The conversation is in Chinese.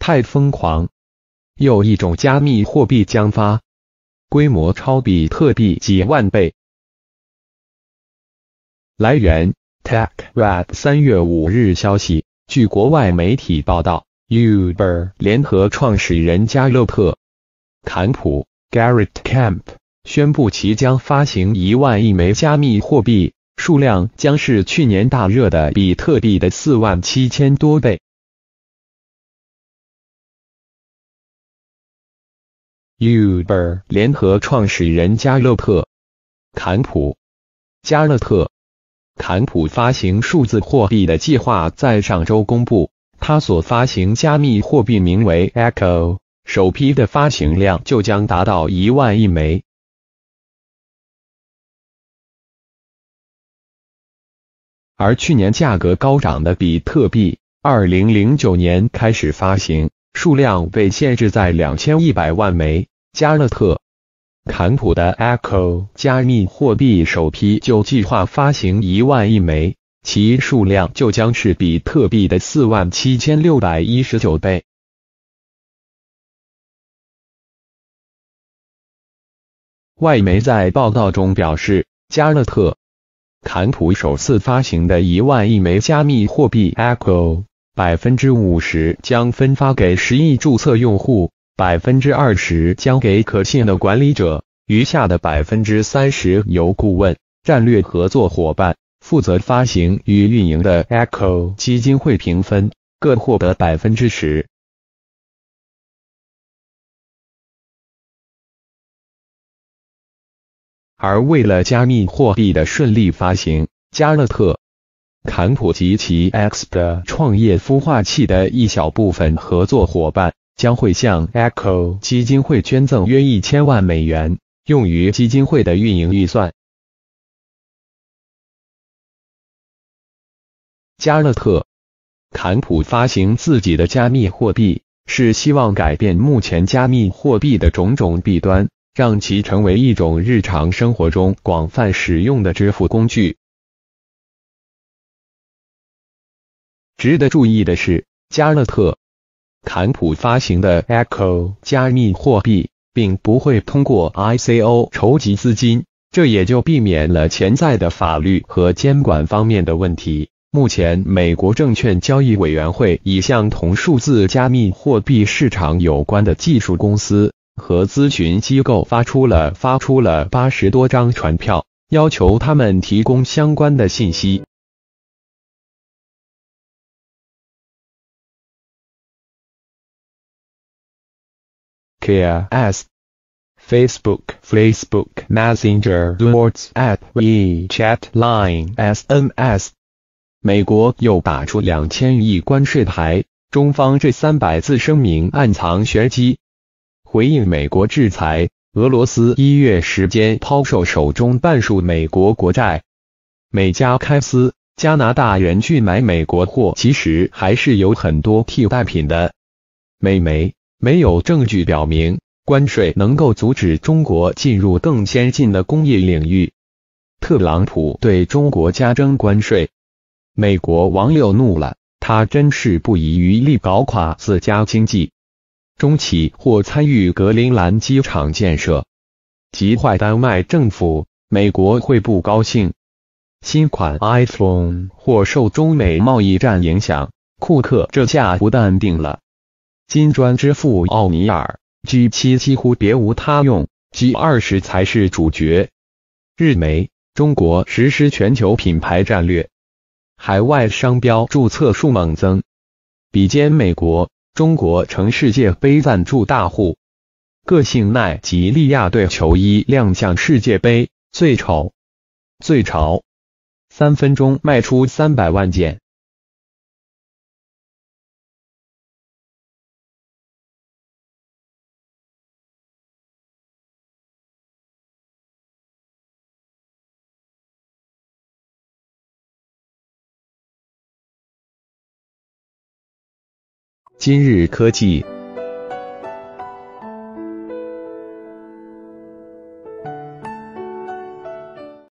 太疯狂！又一种加密货币将发，规模超比特币几万倍。来源 t e c h r a d 三月五日消息。据国外媒体报道，Uber 联合创始人加勒特·坎普 （Garrett Camp） 宣布，其将发行一万亿枚加密货币，数量将是去年大热的比特币的四万七千多倍。Uber 联合创始人加勒特·坎普，加勒特·坎普发行数字货币的计划在上周公布。他所发行加密货币名为 Echo，首批的发行量就将达到一万亿枚。而去年价格高涨的比特币，二零零九年开始发行。数量被限制在两千一百万枚。加勒特·坎普的 Echo 加密货币首批就计划发行一万亿枚，其数量就将是比特币的四万七千六百一十九倍。外媒在报道中表示，加勒特·坎普首次发行的一万亿枚加密货币 Echo。百分之五十将分发给十亿注册用户，百分之二十将给可信的管理者，余下的百分之三十由顾问、战略合作伙伴负责发行与运营的 Echo 基金会平分，各获得百分之十。而为了加密货币的顺利发行，加勒特。坎普及其 X 的创业孵化器的一小部分合作伙伴将会向 Echo 基金会捐赠约一千万美元，用于基金会的运营预算。加勒特·坎普发行自己的加密货币，是希望改变目前加密货币的种种弊端，让其成为一种日常生活中广泛使用的支付工具。值得注意的是，加勒特·坎普发行的 Echo 加密货币并不会通过 ICO 筹集资金，这也就避免了潜在的法律和监管方面的问题。目前，美国证券交易委员会已向同数字加密货币市场有关的技术公司和咨询机构发出了发出了八十多张传票，要求他们提供相关的信息。Care S Facebook Facebook Messenger w o r d S N S。美国又打出两千亿关税牌，中方这三百字声明暗藏玄机。回应美国制裁，俄罗斯一月时间抛售手中半数美国国债。美加开司，加拿大人去买美国货，其实还是有很多替代品的。美媒。没有证据表明关税能够阻止中国进入更先进的工业领域。特朗普对中国加征关税，美国网友怒了，他真是不遗余力搞垮自家经济。中企或参与格陵兰机场建设，急坏丹麦政府，美国会不高兴。新款 iPhone 或受中美贸易战影响，库克这下不淡定了。金砖之父奥尼尔 G 七几乎别无他用，G 二十才是主角。日媒：中国实施全球品牌战略，海外商标注册数猛增，比肩美国。中国成世界杯赞助大户。个性奈及利亚队球衣亮相世界杯，最丑最潮，三分钟卖出三百万件。今日科技。